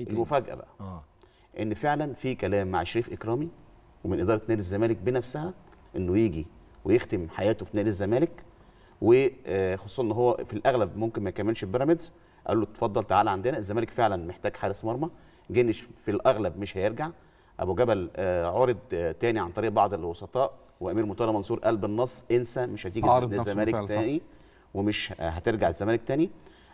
إيه المفاجاه بقى آه. ان فعلا في كلام مع شريف اكرامي ومن اداره نادي الزمالك بنفسها انه يجي ويختم حياته في نادي الزمالك وخصوصا آه، ان هو في الاغلب ممكن ما يكملش بيراميدز قال له اتفضل تعالى عندنا الزمالك فعلا محتاج حارس مرمى جنش في الاغلب مش هيرجع ابو جبل آه، عرض آه، تاني عن طريق بعض الوسطاء وامير مطالب منصور قال بالنص انسى مش هتيجي نادي الزمالك تاني صح. ومش آه، هترجع الزمالك تاني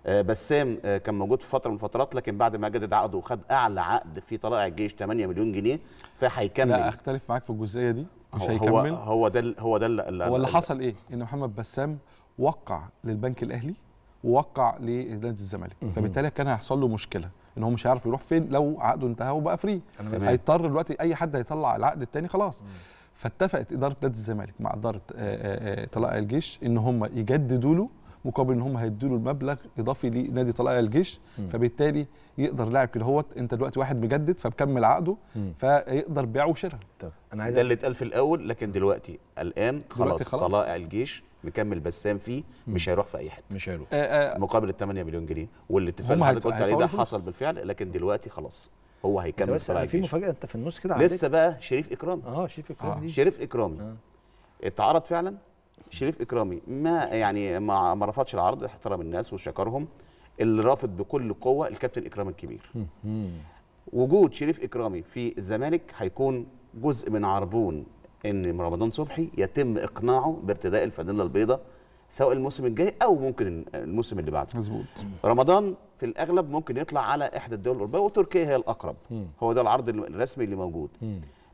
آه، بسام آه، كان موجود في فتره من الفترات لكن بعد ما جدد عقده وخد اعلى عقد في طلائع الجيش 8 مليون جنيه فهيكمل لا اختلف معاك في الجزئيه دي مش هو هيكمل هو ده هو ده اللي هو اللي حصل ايه ان محمد بسام وقع للبنك الاهلي ووقع لنادي الزمالك فبالتالي كان هيحصل له مشكله ان هو مش هيعرف يروح فين لو عقده انتهى وبقى فري هيضطر دلوقتي اي حد هيطلع العقد الثاني خلاص مم. فاتفقت اداره نادي الزمالك مع اداره آه، آه، آه، طلائع الجيش ان هم يجددوا له مقابل ان هم هيدوا له المبلغ اضافي لنادي طلائع الجيش م. فبالتالي يقدر لاعب كده هوت انت دلوقتي واحد مجدد فبكمل عقده م. فيقدر بيعه وشراء انا عايز ده اللي اتقال في الاول لكن دلوقتي الان خلاص, دلوقتي خلاص. طلائع الجيش مكمل بسام فيه مش هيروح في اي حته مش هيروح مقابل ال 8 مليون جنيه والاتفاق اللي حضرتك قلت عليه ده حصل بالفعل لكن دلوقتي خلاص هو هيكمل صلاح يعني في مفاجاه انت في النص كده لسه بقى شريف اكرامي اه شريف اكرامي آه. شريف اكرامي آه. اتعرض فعلا شريف اكرامي ما يعني ما, ما رفضش العرض احترم الناس وشكرهم اللي رافض بكل قوه الكابتن اكرام الكبير وجود شريف اكرامي في الزمالك هيكون جزء من عربون ان رمضان صبحي يتم اقناعه بارتداء الفانيلا البيضاء سواء الموسم الجاي او ممكن الموسم اللي بعده مظبوط رمضان في الاغلب ممكن يطلع على احدى الدول الاوروبيه وتركيا هي الاقرب م. هو ده العرض الرسمي اللي موجود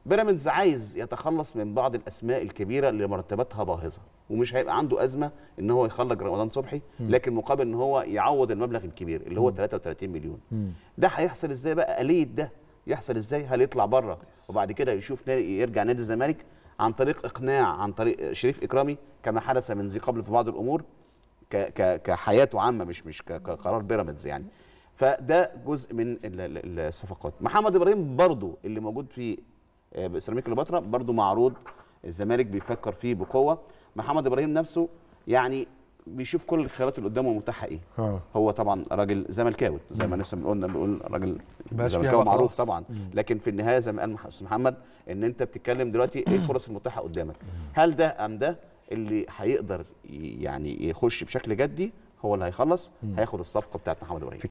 بيراميدز عايز يتخلص من بعض الاسماء الكبيره اللي مرتباتها باهظه ومش هيبقى عنده ازمه ان هو يخرج رمضان صبحي لكن مقابل ان هو يعوض المبلغ الكبير اللي هو 33 مليون ده هيحصل ازاي بقى اليه ده يحصل ازاي هل يطلع بره وبعد كده يشوف يرجع نادي الزمالك عن طريق اقناع عن طريق شريف اكرامي كما حدث من ذي قبل في بعض الامور كحياته عامه مش مش كقرار بيراميدز يعني فده جزء من الصفقات محمد ابراهيم برضو اللي موجود في آه، سيراميكا كليوباترا برضو معروض الزمالك بيفكر فيه بقوه محمد ابراهيم نفسه يعني بيشوف كل الخيارات اللي قدامه متاحه ايه آه. هو طبعا راجل زملكاوي زي ما لسه قلنا بنقول راجل زملكاوي معروف طبعا مم. لكن في النهايه زي ما قال محمد ان انت بتتكلم دلوقتي ايه الفرص المتاحه قدامك هل ده ام ده اللي هيقدر يعني يخش بشكل جدي هو اللي هيخلص هياخد الصفقه بتاعت محمد ابراهيم